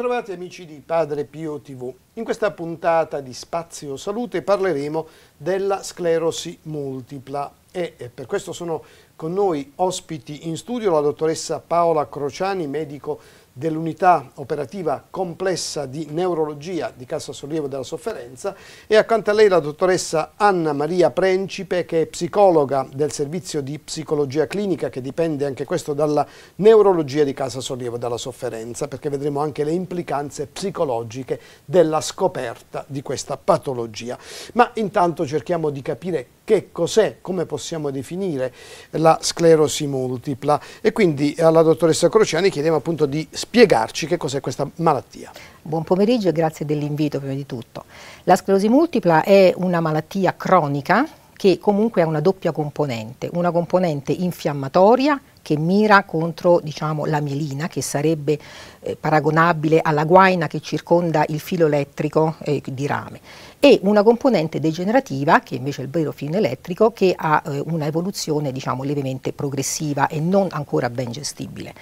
ritrovati amici di Padre Pio TV. In questa puntata di Spazio Salute parleremo della sclerosi multipla e per questo sono con noi ospiti in studio la dottoressa Paola Crociani, medico dell'unità operativa complessa di neurologia di Cassa Sollievo della Sofferenza e accanto a lei la dottoressa Anna Maria Principe che è psicologa del servizio di psicologia clinica che dipende anche questo dalla neurologia di Casa Sollievo della Sofferenza perché vedremo anche le implicanze psicologiche della scoperta di questa patologia. Ma intanto cerchiamo di capire che cos'è, come possiamo definire la sclerosi multipla e quindi alla dottoressa Crociani chiediamo appunto di spiegarci che cos'è questa malattia. Buon pomeriggio e grazie dell'invito prima di tutto. La sclerosi multipla è una malattia cronica che comunque ha una doppia componente, una componente infiammatoria che mira contro diciamo, la mielina, che sarebbe eh, paragonabile alla guaina che circonda il filo elettrico eh, di rame, e una componente degenerativa, che invece è il vero filo elettrico, che ha eh, una evoluzione diciamo, levemente progressiva e non ancora ben gestibile.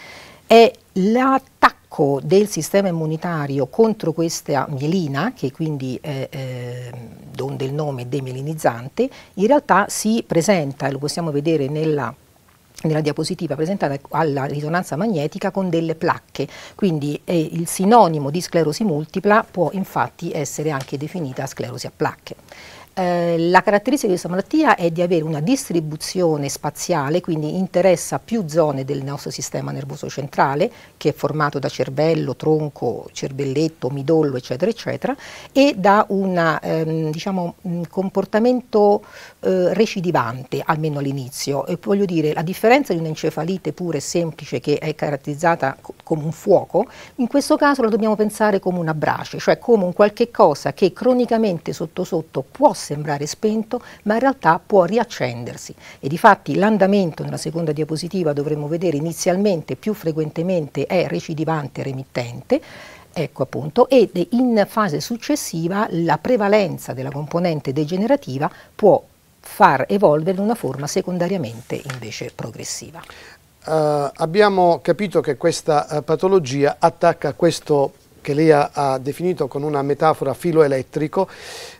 È l'attacco del sistema immunitario contro questa mielina, che quindi è, eh, donde il nome demelinizzante, in realtà si presenta, e lo possiamo vedere nella nella diapositiva presentata alla risonanza magnetica con delle placche, quindi eh, il sinonimo di sclerosi multipla può infatti essere anche definita sclerosi a placche. Eh, la caratteristica di questa malattia è di avere una distribuzione spaziale, quindi interessa più zone del nostro sistema nervoso centrale, che è formato da cervello, tronco, cervelletto, midollo, eccetera, eccetera, e da un ehm, diciamo, comportamento eh, recidivante, almeno all'inizio. E voglio dire, la differenza di un'encefalite pure semplice che è caratterizzata come un fuoco, in questo caso la dobbiamo pensare come una brace, cioè come un qualche cosa che cronicamente sotto sotto può sembrare spento, ma in realtà può riaccendersi. E di fatti l'andamento nella seconda diapositiva dovremmo vedere inizialmente più frequentemente è recidivante remittente, Ecco appunto, ed in fase successiva la prevalenza della componente degenerativa può far evolvere in una forma secondariamente invece progressiva. Uh, abbiamo capito che questa uh, patologia attacca questo che lei ha, ha definito con una metafora filoelettrico,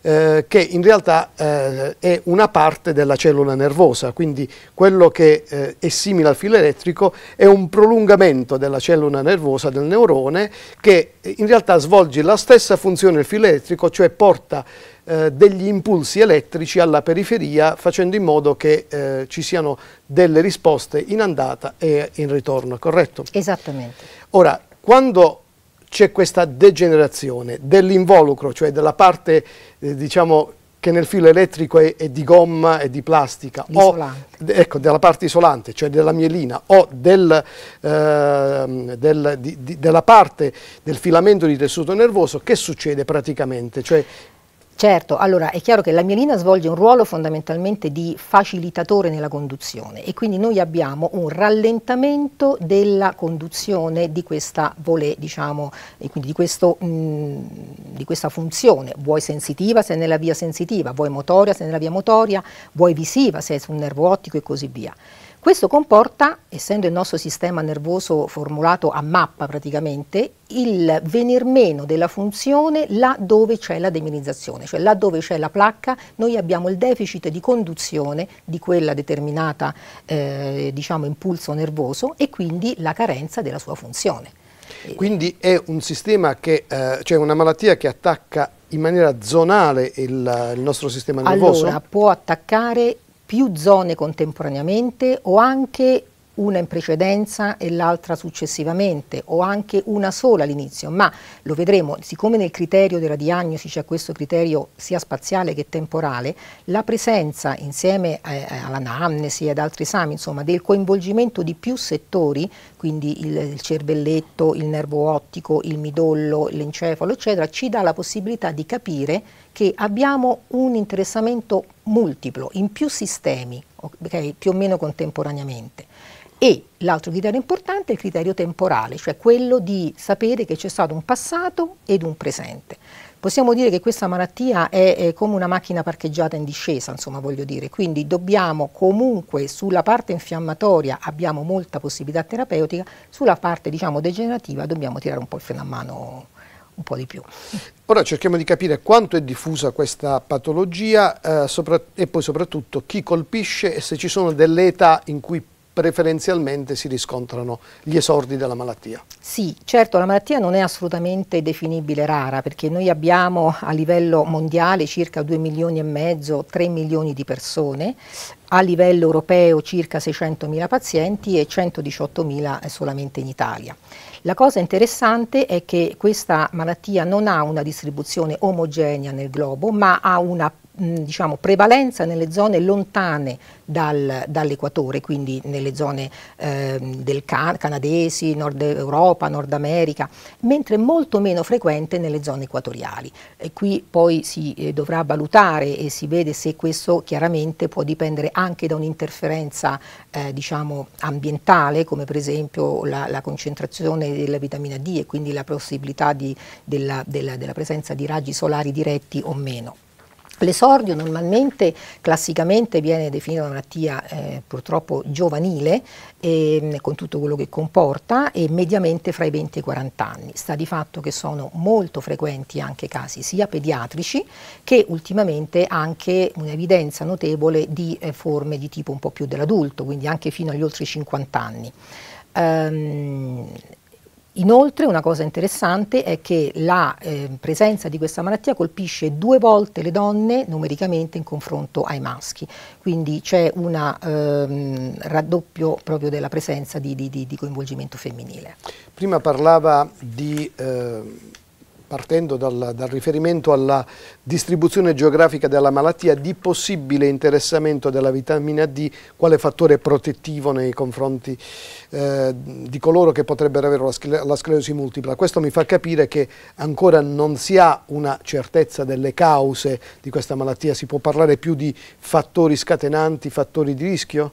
eh, che in realtà eh, è una parte della cellula nervosa, quindi quello che eh, è simile al filo elettrico è un prolungamento della cellula nervosa del neurone che in realtà svolge la stessa funzione del filo elettrico, cioè porta eh, degli impulsi elettrici alla periferia facendo in modo che eh, ci siano delle risposte in andata e in ritorno, corretto? Esattamente. Ora, quando c'è questa degenerazione dell'involucro, cioè della parte eh, diciamo, che nel filo elettrico è, è di gomma e di plastica, o ecco, della parte isolante, cioè della mielina, o del, eh, del, di, di, della parte del filamento di tessuto nervoso, che succede praticamente? Cioè Certo, allora è chiaro che la mielina svolge un ruolo fondamentalmente di facilitatore nella conduzione e quindi noi abbiamo un rallentamento della conduzione di questa volée, diciamo, e quindi di, questo, mh, mm, di questa funzione, vuoi sensitiva se è nella via sensitiva, vuoi motoria se è nella via motoria, vuoi visiva se è sul nervo ottico e così via. Questo comporta, essendo il nostro sistema nervoso formulato a mappa praticamente, il venir meno della funzione là dove c'è la demineralizzazione, cioè là dove c'è la placca noi abbiamo il deficit di conduzione di quella determinata eh, diciamo, impulso nervoso e quindi la carenza della sua funzione. Eh, quindi è un sistema che, eh, cioè una malattia che attacca in maniera zonale il, il nostro sistema nervoso? Allora, può attaccare più zone contemporaneamente o anche una in precedenza e l'altra successivamente o anche una sola all'inizio, ma lo vedremo, siccome nel criterio della diagnosi c'è questo criterio sia spaziale che temporale, la presenza insieme eh, all'anamnesi e ad altri esami, insomma, del coinvolgimento di più settori, quindi il, il cervelletto, il nervo ottico, il midollo, l'encefalo, eccetera, ci dà la possibilità di capire che abbiamo un interessamento multiplo in più sistemi, okay, più o meno contemporaneamente. E l'altro criterio importante è il criterio temporale, cioè quello di sapere che c'è stato un passato ed un presente. Possiamo dire che questa malattia è, è, come una macchina parcheggiata in discesa, insomma voglio dire, quindi dobbiamo comunque sulla parte infiammatoria abbiamo molta possibilità terapeutica, sulla parte diciamo degenerativa dobbiamo tirare un po' il freno a mano un po' di più. Ora cerchiamo di capire quanto è diffusa questa patologia eh, sopra, e poi soprattutto chi colpisce e se ci sono delle età in cui preferenzialmente si riscontrano gli esordi della malattia. Sì, certo la malattia non è assolutamente definibile rara perché noi abbiamo a livello mondiale circa 2 milioni e mezzo, 3 milioni di persone, a livello europeo circa 600 mila pazienti e 118 mila solamente in Italia. La cosa interessante è che questa malattia non ha una distribuzione omogenea nel globo ma ha una diciamo, prevalenza nelle zone lontane dal, dall'equatore, quindi nelle zone eh, del can canadesi, Nord Europa, Nord America, mentre molto meno frequente nelle zone equatoriali. E qui poi si eh, dovrà valutare e si vede se questo chiaramente può dipendere anche da un'interferenza eh, diciamo, ambientale, come per esempio la, la, concentrazione della vitamina D e quindi la possibilità di, della, della, della presenza di raggi solari diretti o meno. L'esordio normalmente, classicamente, viene definita una malattia eh, purtroppo giovanile, eh, con tutto quello che comporta, e mediamente fra i 20 e i 40 anni. Sta di fatto che sono molto frequenti anche casi sia pediatrici che ultimamente anche un'evidenza notevole di eh, forme di tipo un po' più dell'adulto, quindi anche fino agli oltre 50 anni. Um, Inoltre una cosa interessante è che la eh, presenza di questa malattia colpisce due volte le donne numericamente in confronto ai maschi, quindi c'è un ehm, raddoppio proprio della presenza di, di, di, coinvolgimento femminile. Prima parlava di eh, partendo dal, dal, riferimento alla distribuzione geografica della malattia, di possibile interessamento della vitamina D quale fattore protettivo nei confronti eh, di coloro che potrebbero avere la, scler la, sclerosi multipla. Questo mi fa capire che ancora non si ha una certezza delle cause di questa malattia, si può parlare più di fattori scatenanti, fattori di rischio?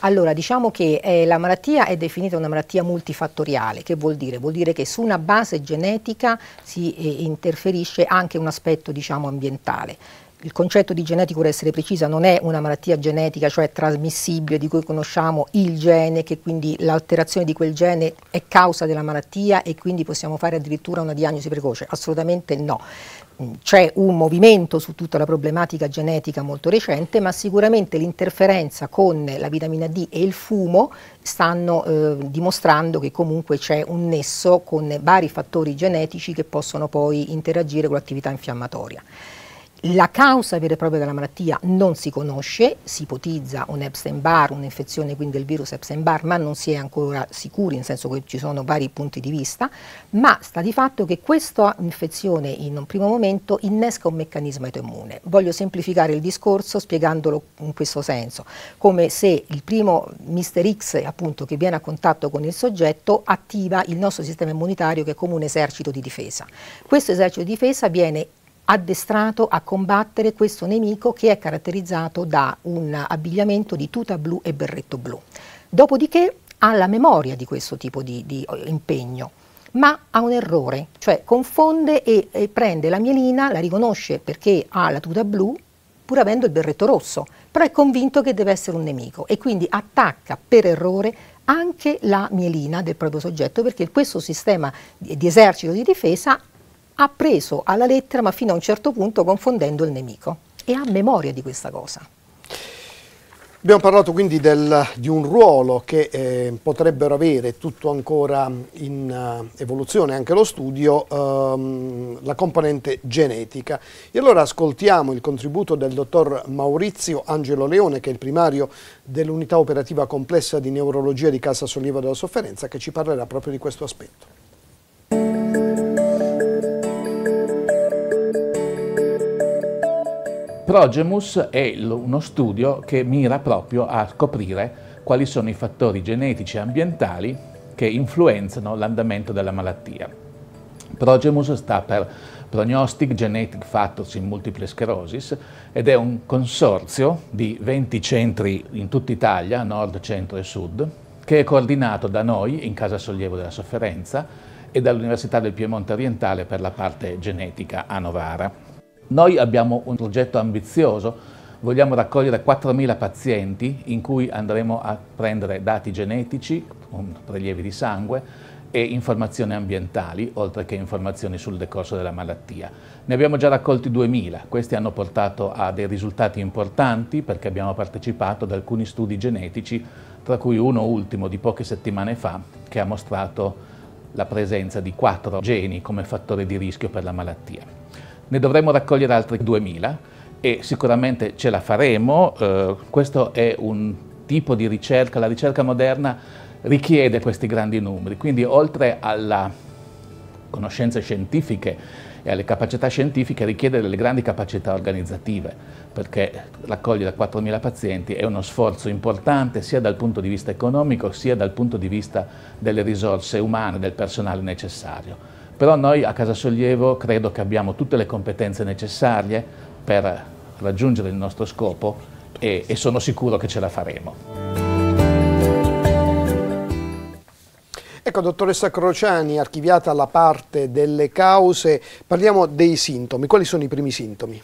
Allora, diciamo che eh, la malattia è definita una malattia multifattoriale, che vuol dire? Vuol dire che su una base genetica si eh, interferisce anche un aspetto diciamo, ambientale. Il concetto di genetico, per essere precisa, non è una malattia genetica, cioè trasmissibile, di cui conosciamo il gene, che quindi l'alterazione di quel gene è causa della malattia e quindi possiamo fare addirittura una diagnosi precoce. Assolutamente no c'è un movimento su tutta la problematica genetica molto recente, ma sicuramente l'interferenza con la vitamina D e il fumo stanno eh, dimostrando che comunque c'è un nesso con vari fattori genetici che possono poi interagire con l'attività infiammatoria. La causa vera e propria della malattia non si conosce, si ipotizza un Epstein-Barr, un'infezione quindi del virus Epstein-Barr, ma non si è ancora sicuri, nel senso che ci sono vari punti di vista, ma sta di fatto che questa infezione in un primo momento innesca un meccanismo autoimmune. Voglio semplificare il discorso spiegandolo in questo senso, come se il primo Mister X appunto che viene a contatto con il soggetto attiva il nostro sistema immunitario che è come un esercito di difesa. Questo esercito di difesa viene addestrato a combattere questo nemico che è caratterizzato da un abbigliamento di tuta blu e berretto blu. Dopodiché ha la memoria di questo tipo di, di eh, impegno, ma ha un errore, cioè confonde e, e prende la mielina, la riconosce perché ha la tuta blu, pur avendo il berretto rosso, però è convinto che deve essere un nemico e quindi attacca per errore anche la mielina del proprio soggetto perché questo sistema di esercito di difesa ha preso alla lettera ma fino a un certo punto confondendo il nemico e ha memoria di questa cosa. Abbiamo parlato quindi del, di un ruolo che eh, potrebbero avere, tutto ancora in uh, evoluzione, anche lo studio, um, la componente genetica. E allora ascoltiamo il contributo del dottor Maurizio Angelo Leone, che è il primario dell'unità operativa complessa di neurologia di Casa Sollievo della Sofferenza, che ci parlerà proprio di questo aspetto. Progemus è uno studio che mira proprio a scoprire quali sono i fattori genetici e ambientali che influenzano l'andamento della malattia. Progemus sta per Prognostic Genetic Factors in Multiple Sclerosis ed è un consorzio di 20 centri in tutta Italia, nord, centro e sud, che è coordinato da noi in Casa Sollievo della Sofferenza e dall'Università del Piemonte Orientale per la parte genetica a Novara. Noi abbiamo un progetto ambizioso, vogliamo raccogliere 4.000 pazienti in cui andremo a prendere dati genetici, prelievi di sangue e informazioni ambientali, oltre che informazioni sul decorso della malattia. Ne abbiamo già raccolti 2.000, questi hanno portato a dei risultati importanti perché abbiamo partecipato ad alcuni studi genetici, tra cui uno ultimo di poche settimane fa, che ha mostrato la presenza di quattro geni come fattore di rischio per la malattia ne dovremo raccogliere altri 2000 e sicuramente ce la faremo. Eh, questo è un tipo di ricerca, la ricerca moderna richiede questi grandi numeri, quindi oltre alla conoscenze scientifiche e alle capacità scientifiche richiede delle grandi capacità organizzative, perché raccogliere 4.000 pazienti è uno sforzo importante sia dal punto di vista economico sia dal punto di vista delle risorse umane, del personale necessario. Però noi a Casa Sollievo credo che abbiamo tutte le competenze necessarie per raggiungere il nostro scopo e, e sono sicuro che ce la faremo. Ecco, dottoressa Crociani, archiviata la parte delle cause, parliamo dei sintomi. Quali sono i primi sintomi?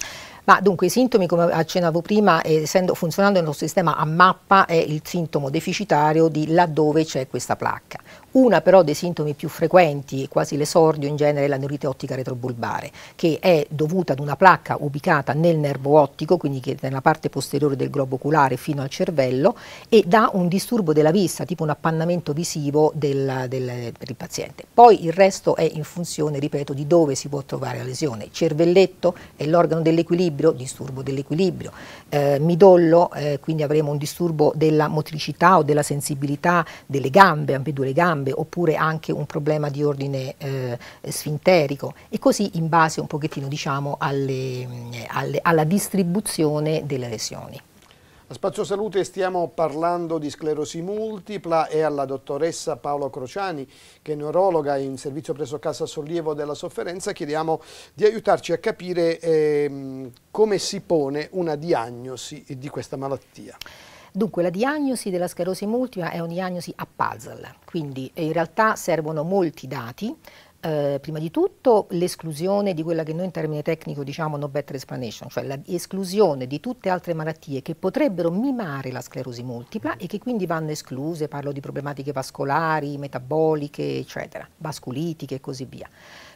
Ma dunque i sintomi, come accennavo prima, essendo, funzionando il nostro sistema a mappa, è il sintomo deficitario di laddove c'è questa placca. Una però dei sintomi più frequenti, quasi l'esordio in genere, è la neurite ottica retrobulbare, che è dovuta ad una placca ubicata nel nervo ottico, quindi che nella parte posteriore del globo oculare fino al cervello, e da un disturbo della vista, tipo un appannamento visivo del, del, per il paziente. Poi il resto è in funzione, ripeto, di dove si può trovare la lesione. Cervelletto è l'organo dell'equilibrio, disturbo dell'equilibrio. Eh, midollo, eh, quindi avremo un disturbo della motricità o della sensibilità delle gambe, ambedue le gambe gambe oppure anche un problema di ordine eh, sfinterico e così in base un pochettino diciamo, alle, mm, alle, alla distribuzione delle lesioni. A Spazio Salute stiamo parlando di sclerosi multipla e alla dottoressa Paolo Crociani, che è neurologa in servizio presso Casa Sollievo della Sofferenza, chiediamo di aiutarci a capire eh, come si pone una diagnosi di questa malattia. Dunque la diagnosi della sclerosi multipla è una diagnosi a puzzle, quindi eh, in realtà servono molti dati, eh, prima di tutto l'esclusione di quella che noi in termine tecnico diciamo no better explanation, cioè l'esclusione di tutte altre malattie che potrebbero mimare la sclerosi multipla e che quindi vanno escluse, parlo di problematiche vascolari, metaboliche, eccetera, vasculitiche e così via.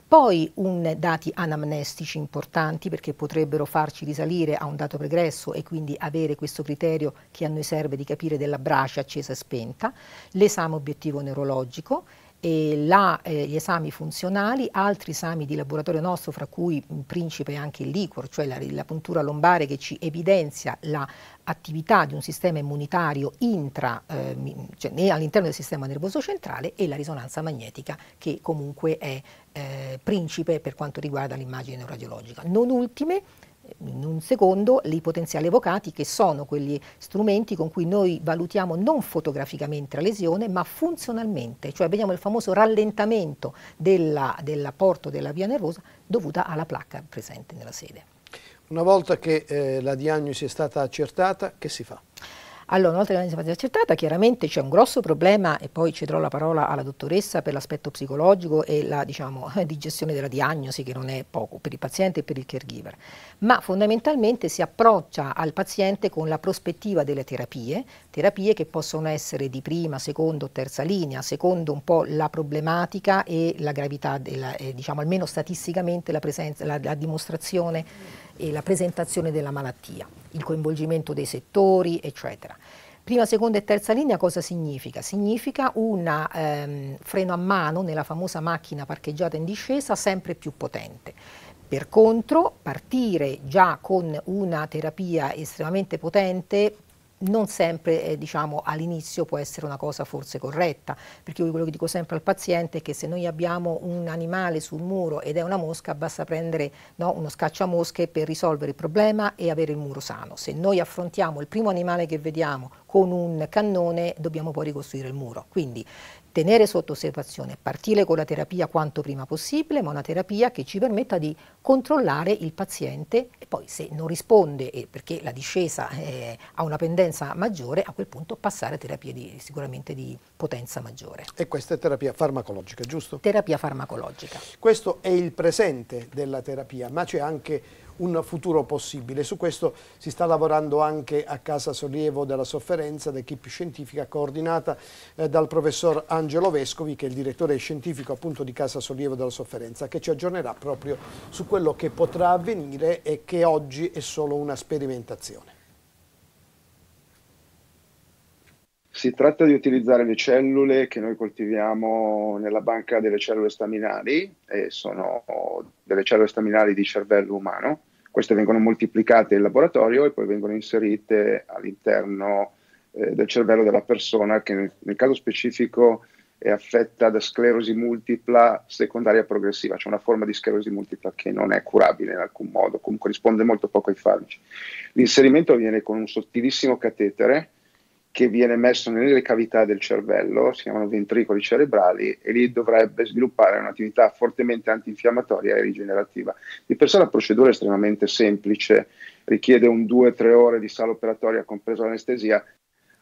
Poi un, dati anamnestici importanti perché potrebbero farci risalire a un dato pregresso e quindi avere questo criterio che a noi serve di capire della brace accesa e spenta, l'esame obiettivo neurologico, la, eh, gli esami funzionali, altri esami di laboratorio nostro, fra cui principe anche il licor, cioè la, la puntura lombare che ci evidenzia l'attività di un sistema immunitario intra, eh, cioè, all'interno del sistema nervoso centrale e la risonanza magnetica che comunque è eh, principe per quanto riguarda l'immagine neurologica. Non ultime, in un secondo i potenziali evocati che sono quegli strumenti con cui noi valutiamo non fotograficamente la lesione ma funzionalmente, cioè vediamo il famoso rallentamento dell'apporto della, della via nervosa dovuta alla placca presente nella sede. Una volta che eh, la diagnosi è stata accertata, che si fa? Allora, una volta oltre alla violenza accertata, chiaramente c'è un grosso problema, e poi cederò la parola alla dottoressa per l'aspetto psicologico e la diciamo, digestione della diagnosi, che non è poco per il paziente e per il caregiver. Ma fondamentalmente si approccia al paziente con la prospettiva delle terapie, terapie che possono essere di prima, seconda o terza linea, secondo un po' la problematica e la gravità, della, eh, diciamo almeno statisticamente la, presenza, la, la dimostrazione e la presentazione della malattia, il coinvolgimento dei settori, eccetera. Prima, seconda e terza linea cosa significa? Significa un ehm, freno a mano nella famosa macchina parcheggiata in discesa sempre più potente. Per contro, partire già con una terapia estremamente potente non sempre eh, diciamo, all'inizio può essere una cosa forse corretta, perché io quello che dico sempre al paziente è che se noi abbiamo un animale sul muro ed è una mosca, basta prendere no, uno scacciamosche per risolvere il problema e avere il muro sano. Se noi affrontiamo il primo animale che vediamo con un cannone, dobbiamo poi ricostruire il muro. Quindi tenere sotto osservazione, partire con la terapia quanto prima possibile, ma una terapia che ci permetta di controllare il paziente e poi se non risponde perché la discesa eh, ha una pendenza maggiore, a quel punto passare a terapie di, sicuramente di potenza maggiore. E questa è terapia farmacologica, giusto? Terapia farmacologica. Questo è il presente della terapia, ma c'è anche un futuro possibile. Su questo si sta lavorando anche a Casa Sollievo della Sofferenza, l'equipe scientifica coordinata eh, dal professor Angelo Vescovi, che è il direttore scientifico appunto di Casa Sollievo della Sofferenza, che ci aggiornerà proprio su quello che potrà avvenire e che oggi è solo una sperimentazione. Si tratta di utilizzare le cellule che noi coltiviamo nella banca delle cellule staminali, e sono delle cellule staminali di cervello umano. Queste vengono moltiplicate in laboratorio e poi vengono inserite all'interno eh, del cervello della persona che nel, nel, caso specifico è affetta da sclerosi multipla secondaria progressiva, cioè una forma di sclerosi multipla che non è curabile in alcun modo, comunque risponde molto poco ai farmaci. L'inserimento avviene con un sottilissimo catetere che viene messo nelle cavità del cervello, si chiamano ventricoli cerebrali, e lì dovrebbe sviluppare un'attività fortemente antinfiammatoria e rigenerativa. Di per sé la procedura è estremamente semplice, richiede un 2-3 ore di sala operatoria, compresa l'anestesia.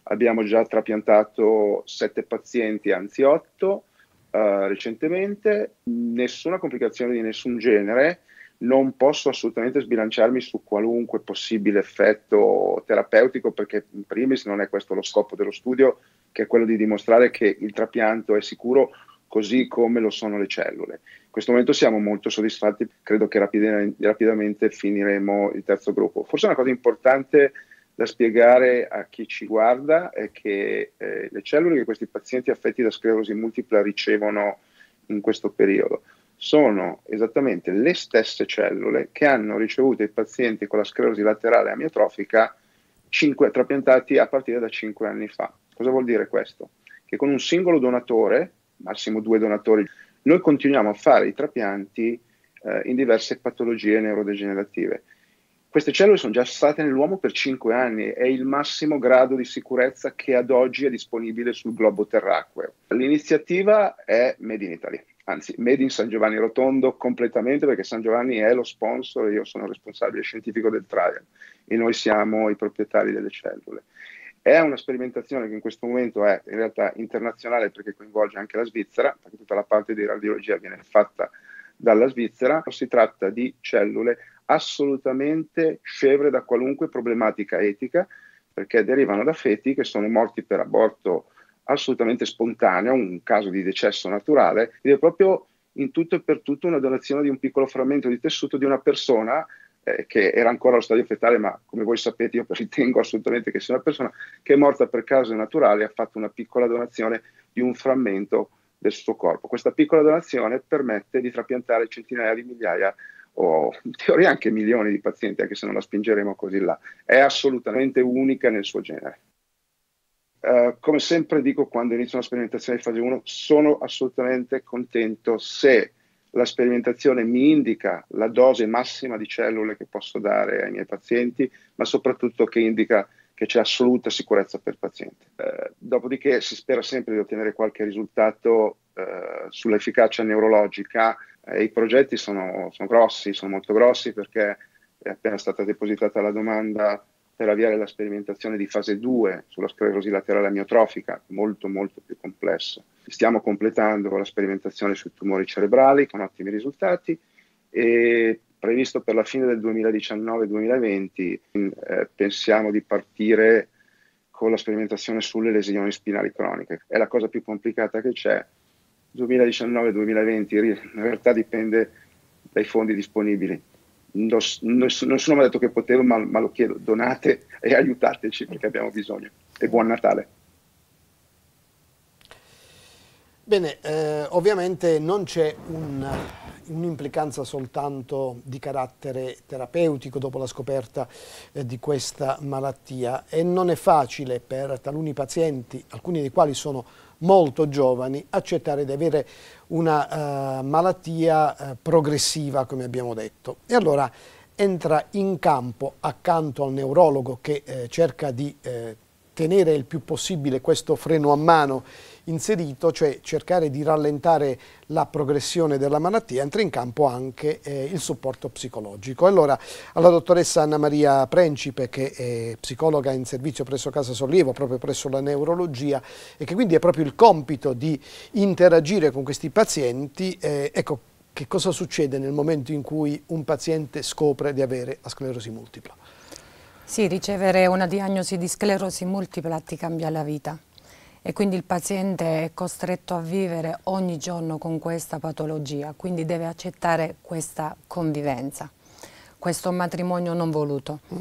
Abbiamo già trapiantato 7 pazienti, anzi 8, eh, recentemente, nessuna complicazione di nessun genere non posso assolutamente sbilanciarmi su qualunque possibile effetto terapeutico perché in primis non è questo lo scopo dello studio, che è quello di dimostrare che il trapianto è sicuro così come lo sono le cellule. In questo momento siamo molto soddisfatti, credo che rapid- rapidamente finiremo il terzo gruppo. Forse una cosa importante da spiegare a chi ci guarda è che eh, le cellule che questi pazienti affetti da sclerosi multipla ricevono in questo periodo sono esattamente le stesse cellule che hanno ricevuto i pazienti con la sclerosi laterale amiotrofica 5, trapiantati a partire da 5 anni fa. Cosa vuol dire questo? Che con un singolo donatore, massimo due donatori, noi continuiamo a fare i trapianti eh, in diverse patologie neurodegenerative. Queste cellule sono già state nell'uomo per 5 anni, è il massimo grado di sicurezza che ad oggi è disponibile sul globo terracqueo. L'iniziativa è Made in Italy anzi, Made in San Giovanni Rotondo completamente perché San Giovanni è lo sponsor e io sono responsabile scientifico del trial e noi siamo i proprietari delle cellule. È una sperimentazione che in questo momento è in realtà internazionale perché coinvolge anche la Svizzera, perché tutta la parte di radiologia viene fatta dalla Svizzera. Si tratta di cellule assolutamente scevre da qualunque problematica etica perché derivano da feti che sono morti per aborto assolutamente spontanea, un caso di decesso naturale, ed è proprio in tutto e per tutto una donazione di un piccolo frammento di tessuto di una persona eh, che era ancora allo stadio fetale, ma come voi sapete io ritengo assolutamente che sia una persona che è morta per caso naturale e ha fatto una piccola donazione di un frammento del suo corpo. Questa piccola donazione permette di trapiantare centinaia di migliaia o in teoria anche milioni di pazienti, anche se non la spingeremo così là. È assolutamente unica nel suo genere. Eh, come sempre dico quando inizio una sperimentazione di fase 1, sono assolutamente contento se la sperimentazione mi indica la dose massima di cellule che posso dare ai miei pazienti, ma soprattutto che indica che c'è assoluta sicurezza per il paziente. Eh, dopodiché si spera sempre di ottenere qualche risultato eh, sull'efficacia neurologica eh, i progetti sono, sono, grossi, sono molto grossi perché è appena stata depositata la domanda per avviare la sperimentazione di fase 2 sulla sclerosi laterale amiotrofica, molto molto più complessa. Stiamo completando la sperimentazione sui tumori cerebrali con ottimi risultati e previsto per la fine del 2019-2020 eh, pensiamo di partire con la sperimentazione sulle lesioni spinali croniche. È la cosa più complicata che c'è. 2019-2020 in realtà dipende dai fondi disponibili non, non, sono mai detto che potevo, ma, ma lo chiedo, donate e aiutateci mm. perché abbiamo bisogno. E buon Natale. Bene, eh, ovviamente non c'è un'implicanza soltanto di carattere terapeutico dopo la scoperta eh, di questa malattia e non è facile per taluni pazienti, alcuni dei quali sono molto giovani accettare di avere una eh, malattia eh, progressiva, come abbiamo detto. E allora entra in campo accanto al neurologo che eh, cerca di eh, tenere il più possibile questo freno a mano inserito, cioè cercare di rallentare la progressione della malattia, entra in campo anche eh, il supporto psicologico. Allora, alla dottoressa Anna Maria Principe, che è psicologa in servizio presso Casa Sollievo, proprio presso la neurologia, e che quindi è proprio il compito di interagire con questi pazienti, eh, ecco, che cosa succede nel momento in cui un paziente scopre di avere la sclerosi multipla? Sì, ricevere una diagnosi di sclerosi multipla ti cambia la vita e quindi il paziente è costretto a vivere ogni giorno con questa patologia, quindi deve accettare questa convivenza, questo matrimonio non voluto. Mm.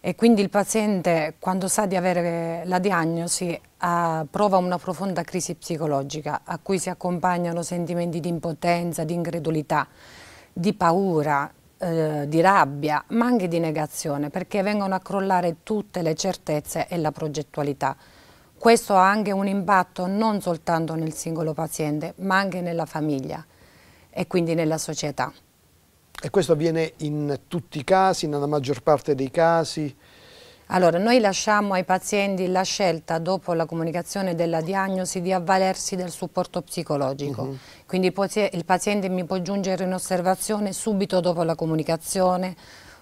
E quindi il paziente, quando sa di avere la diagnosi, ha, prova una profonda crisi psicologica a cui si accompagnano sentimenti di impotenza, di incredulità, di paura, eh, di rabbia, ma anche di negazione, perché vengono a crollare tutte le certezze e la progettualità. Questo ha anche un impatto non soltanto nel singolo paziente, ma anche nella famiglia e quindi nella società. E questo avviene in tutti i casi, nella maggior parte dei casi? Allora, noi lasciamo ai pazienti la scelta, dopo la comunicazione della diagnosi, di avvalersi del supporto psicologico. Uh mhm. -huh. Quindi il paziente mi può giungere in osservazione subito dopo la comunicazione,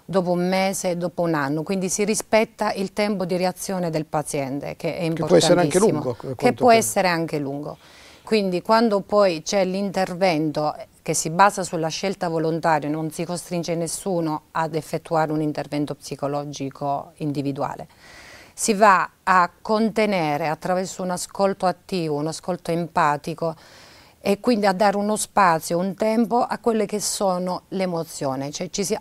dopo un mese, dopo un anno, quindi si rispetta il tempo di reazione del paziente che è importantissimo. Che può essere anche lungo. Che può essere anche lungo. Quindi quando poi c'è l'intervento che si basa sulla scelta volontaria, non si costringe nessuno ad effettuare un intervento psicologico individuale. Si va a contenere attraverso un ascolto attivo, un ascolto empatico e quindi a dare uno spazio, un tempo a quelle che sono le emozioni, cioè ci si,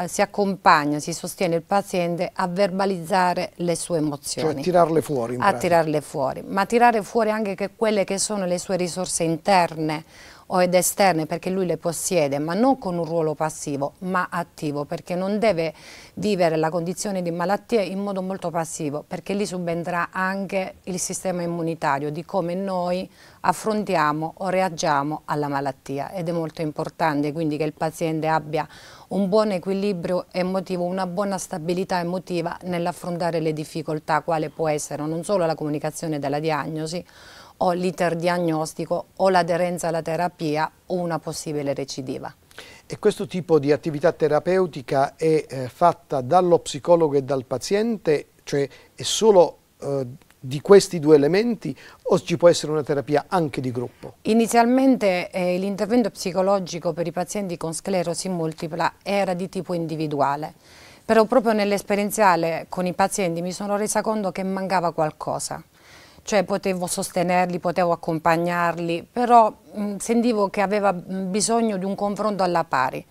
eh, si accompagna, si sostiene il paziente a verbalizzare le sue emozioni. Cioè a tirarle fuori. a pratica. tirarle fuori, ma tirare fuori anche che quelle che sono le sue risorse interne, o ed esterne perché lui le possiede, ma non con un ruolo passivo, ma attivo, perché non deve vivere la condizione di malattia in modo molto passivo, perché lì subentra anche il sistema immunitario, di come noi affrontiamo o reagiamo alla malattia ed è molto importante quindi che il paziente abbia un buon equilibrio emotivo, una buona stabilità emotiva nell'affrontare le difficoltà quale può essere non solo la comunicazione della diagnosi o l'iter diagnostico o l'aderenza alla terapia o una possibile recidiva. E questo tipo di attività terapeutica è eh, fatta dallo psicologo e dal paziente, cioè è solo eh, di questi due elementi o ci può essere una terapia anche di gruppo? Inizialmente eh, l'intervento psicologico per i pazienti con sclerosi multipla era di tipo individuale, però proprio nell'esperienziale con i pazienti mi sono resa conto che mancava qualcosa cioè potevo sostenerli, potevo accompagnarli, però mh, sentivo che aveva bisogno di un confronto alla pari,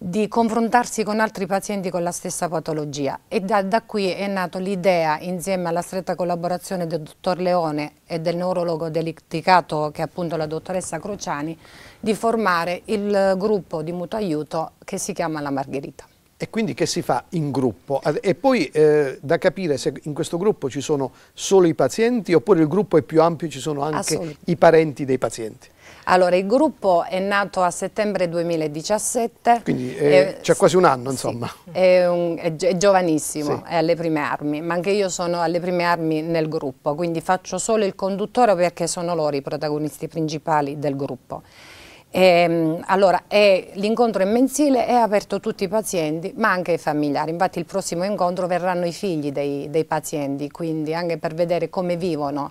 di confrontarsi con altri pazienti con la stessa patologia e da, da qui è nata l'idea, insieme alla stretta collaborazione del dottor Leone e del neurologo delicato che è appunto la dottoressa Crociani, di formare il eh, gruppo di mutuo aiuto che si chiama La Margherita. E quindi che si fa in gruppo? E poi eh, da capire se in questo gruppo ci sono solo i pazienti oppure il gruppo è più ampio, e ci sono anche i parenti dei pazienti. Allora, il gruppo è nato a settembre 2017. Quindi eh, eh, c'è quasi un anno, insomma. Sì, è, un, è, è, giovanissimo, sì. è alle prime armi, ma anche io sono alle prime armi nel gruppo, quindi faccio solo il conduttore perché sono loro i protagonisti principali del gruppo. Ehm, allora, l'incontro è mensile, è aperto a tutti i pazienti, ma anche ai familiari. Infatti il prossimo incontro verranno i figli dei, dei pazienti, quindi anche per vedere come vivono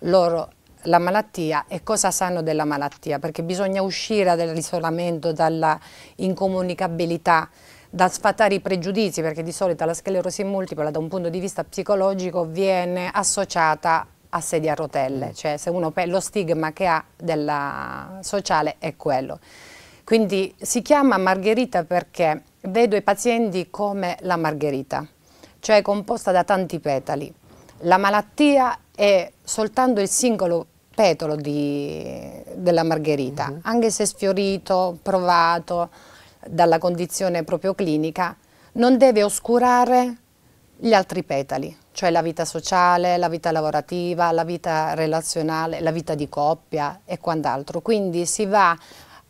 loro la malattia e cosa sanno della malattia, perché bisogna uscire dall'isolamento, dalla incomunicabilità, da sfatare i pregiudizi, perché di solito la sclerosi multipla da un punto di vista psicologico viene associata a sedia a rotelle, mm. cioè se uno, lo stigma che ha della sociale è quello. Quindi si chiama Margherita perché vedo i pazienti come la Margherita, cioè composta da tanti petali. La malattia è soltanto il singolo petolo di, della Margherita, mm -hmm. anche se sfiorito, provato dalla condizione proprio clinica, non deve oscurare gli altri petali cioè la vita sociale, la vita lavorativa, la vita relazionale, la vita di coppia e quant'altro. Quindi si va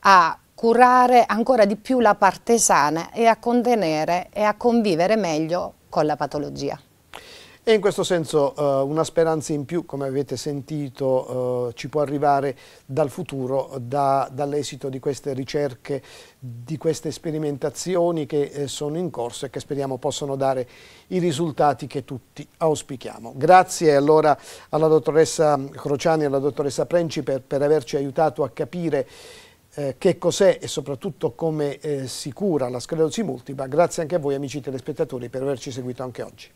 a curare ancora di più la parte sana e a contenere e a convivere meglio con la patologia e in questo senso eh, una speranza in più, come avete sentito, eh, ci può arrivare dal futuro, da, dall'esito di queste ricerche, di queste sperimentazioni che eh, sono in corso e che speriamo possano dare i risultati che tutti auspichiamo. Grazie allora alla dottoressa Crociani e alla dottoressa Prenci per, per averci aiutato a capire eh, che cos'è e soprattutto come eh, si cura la sclerosi multipla. Grazie anche a voi amici telespettatori per averci seguito anche oggi.